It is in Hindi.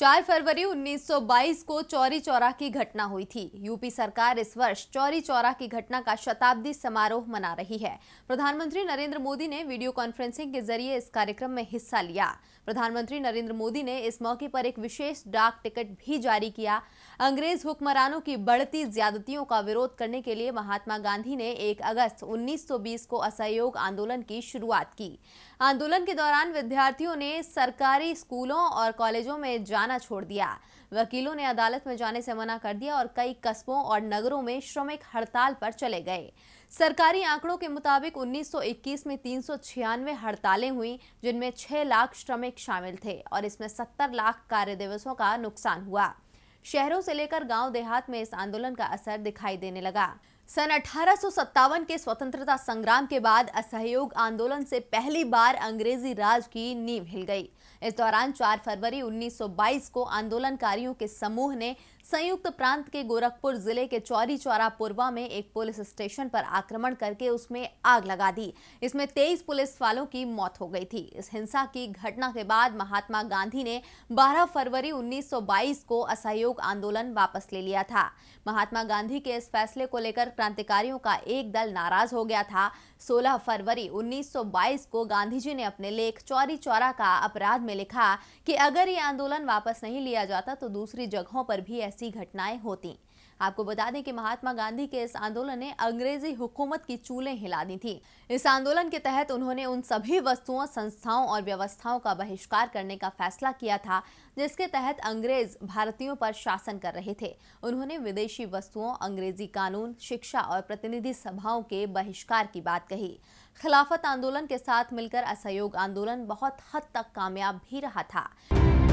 4 फरवरी 1922 को चौरी चौरा की घटना हुई थी यूपी सरकार इस वर्ष चौरी चौरा की घटना का शताब्दी समारोह मना रही है प्रधानमंत्री नरेंद्र मोदी ने वीडियो कॉन्फ्रेंसिंग के जरिए इस कार्यक्रम में हिस्सा लिया प्रधानमंत्री नरेंद्र मोदी ने इस मौके पर एक विशेष डाक टिकट भी जारी किया अंग्रेज हुक्मरानों की बढ़ती ज्यादतियों का विरोध करने के लिए महात्मा गांधी ने एक अगस्त उन्नीस को असहयोग आंदोलन की शुरुआत की आंदोलन के दौरान विद्यार्थियों ने सरकारी स्कूलों और कॉलेजों में जान जाना छोड़ दिया वकीलों ने अदालत में जाने से मना कर दिया और कई कस्बों और नगरों में श्रमिक हड़ताल पर चले गए सरकारी आंकड़ों के मुताबिक 1921 में तीन हड़तालें हुई जिनमें 6 लाख श्रमिक शामिल थे और इसमें 70 लाख कार्य दिवसों का नुकसान हुआ शहरों से लेकर गांव देहात में इस आंदोलन का असर दिखाई देने लगा सन अठारह के स्वतंत्रता संग्राम के बाद असहयोग आंदोलन से पहली बार अंग्रेजी राज की नींव हिल गई इस दौरान 4 फरवरी 1922 को आंदोलनकारियों के समूह ने संयुक्त प्रांत के गोरखपुर जिले के चौरी चौरा पुरवा में एक पुलिस स्टेशन पर आक्रमण करके उसमें आग लगा दी इसमें तेईस पुलिस वालों की मौत हो गई थी इस हिंसा की घटना के बाद महात्मा गांधी ने 12 फरवरी 1922 को असहयोग आंदोलन वापस ले लिया था महात्मा गांधी के इस फैसले को लेकर क्रांतिकारियों का एक दल नाराज हो गया था 16 फरवरी 1922 को गांधी जी ने अपने लेख चौरी चौरा का अपराध में लिखा कि अगर ये आंदोलन वापस नहीं लिया जाता तो दूसरी जगहों पर भी ऐसी घटनाएं होती आपको बता दें कि महात्मा गांधी के इस आंदोलन ने अंग्रेजी हुकूमत की चूलें हिला दी थी इस आंदोलन के तहत उन्होंने उन सभी वस्तुओं संस्थाओं और व्यवस्थाओं का बहिष्कार करने का फैसला किया था जिसके तहत अंग्रेज भारतीयों पर शासन कर रहे थे उन्होंने विदेशी वस्तुओं अंग्रेजी कानून शिक्षा और प्रतिनिधि सभाओं के बहिष्कार की बात कही खिलाफत आंदोलन के साथ मिलकर असहयोग आंदोलन बहुत हद तक कामयाब भी रहा था